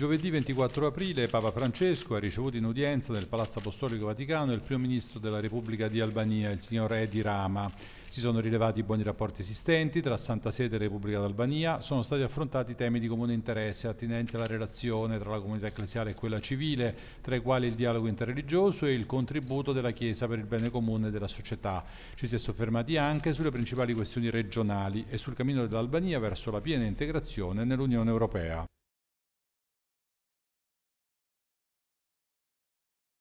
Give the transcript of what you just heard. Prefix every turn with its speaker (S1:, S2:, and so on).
S1: Giovedì 24 aprile Papa Francesco ha ricevuto in udienza nel Palazzo Apostolico Vaticano il primo ministro della Repubblica di Albania, il signor Edi Rama. Si sono rilevati i buoni rapporti esistenti tra Santa Sede e Repubblica d'Albania, sono stati affrontati temi di comune interesse attinenti alla relazione tra la comunità ecclesiale e quella civile, tra i quali il dialogo interreligioso e il contributo della Chiesa per il bene comune della società. Ci si è soffermati anche sulle principali questioni regionali e sul cammino dell'Albania verso la piena integrazione nell'Unione Europea.